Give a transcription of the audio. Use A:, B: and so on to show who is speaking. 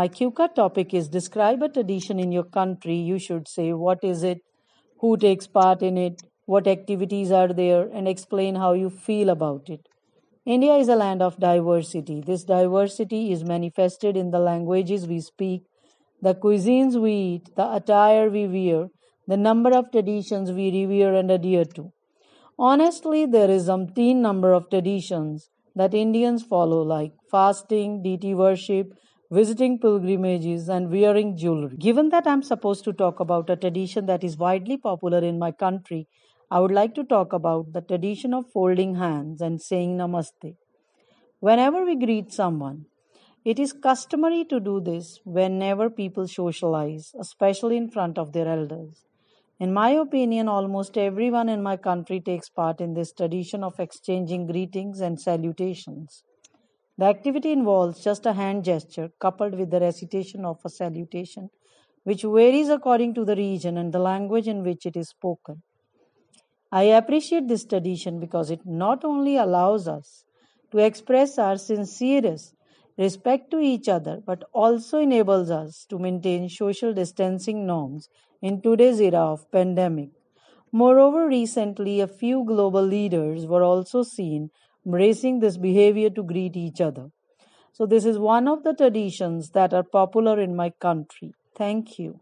A: My QCA topic is describe a tradition in your country. You should say what is it, who takes part in it, what activities are there, and explain how you feel about it. India is a land of diversity. This diversity is manifested in the languages we speak, the cuisines we eat, the attire we wear, the number of traditions we revere and adhere to. Honestly, there is umpteen number of traditions that Indians follow, like fasting, deity worship, visiting pilgrimages, and wearing jewelry. Given that I'm supposed to talk about a tradition that is widely popular in my country, I would like to talk about the tradition of folding hands and saying namaste. Whenever we greet someone, it is customary to do this whenever people socialize, especially in front of their elders. In my opinion, almost everyone in my country takes part in this tradition of exchanging greetings and salutations. The activity involves just a hand gesture coupled with the recitation of a salutation, which varies according to the region and the language in which it is spoken. I appreciate this tradition because it not only allows us to express our sincerest respect to each other, but also enables us to maintain social distancing norms in today's era of pandemic. Moreover, recently a few global leaders were also seen embracing this behavior to greet each other. So, this is one of the traditions that are popular in my country. Thank you.